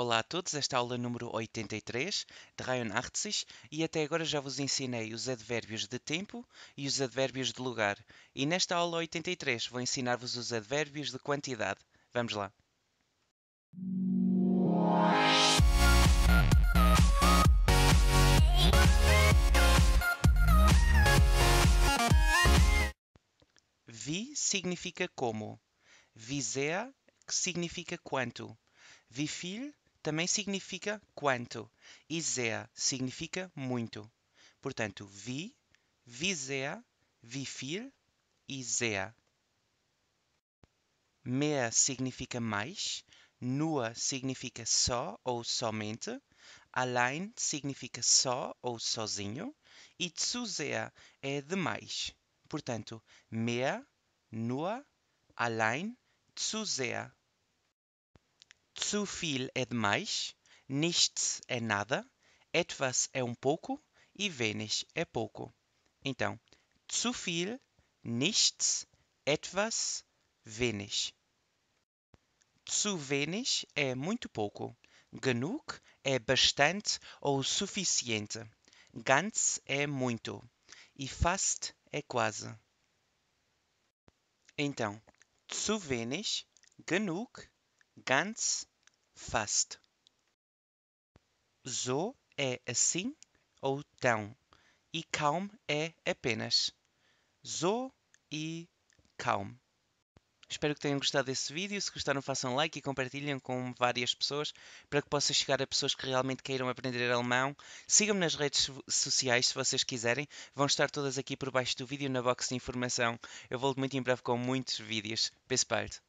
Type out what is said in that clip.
Olá a todos, esta é aula número 83 de Rayon Reinachtzig e até agora já vos ensinei os advérbios de tempo e os advérbios de lugar. E nesta aula 83 vou ensinar-vos os advérbios de quantidade. Vamos lá! Vi significa como. Visea significa quanto. Vi filho também significa quanto e zea significa muito. Portanto, vi, visea, vifir e zea. Mea significa mais, nua significa só ou somente, allein significa só ou sozinho e tsuzea é demais. Portanto, mea, nua, allein, tsuzea. Zu viel é demais, nichts é nada, etwas é um pouco e wenig é pouco. Então, zu viel, nichts, etwas, wenig. Zu wenig é muito pouco. Genug é bastante ou suficiente. Ganz é muito. E fast é quase. Então, zu wenig, genug, ganz, fast. Zo é assim ou tão, e calm é apenas. Zo e calm. Espero que tenham gostado desse vídeo. Se gostaram, façam like e compartilhem com várias pessoas para que possa chegar a pessoas que realmente queiram aprender alemão. Sigam-me nas redes sociais se vocês quiserem. Vão estar todas aqui por baixo do vídeo na box de informação. Eu volto muito em breve com muitos vídeos. Bis bald!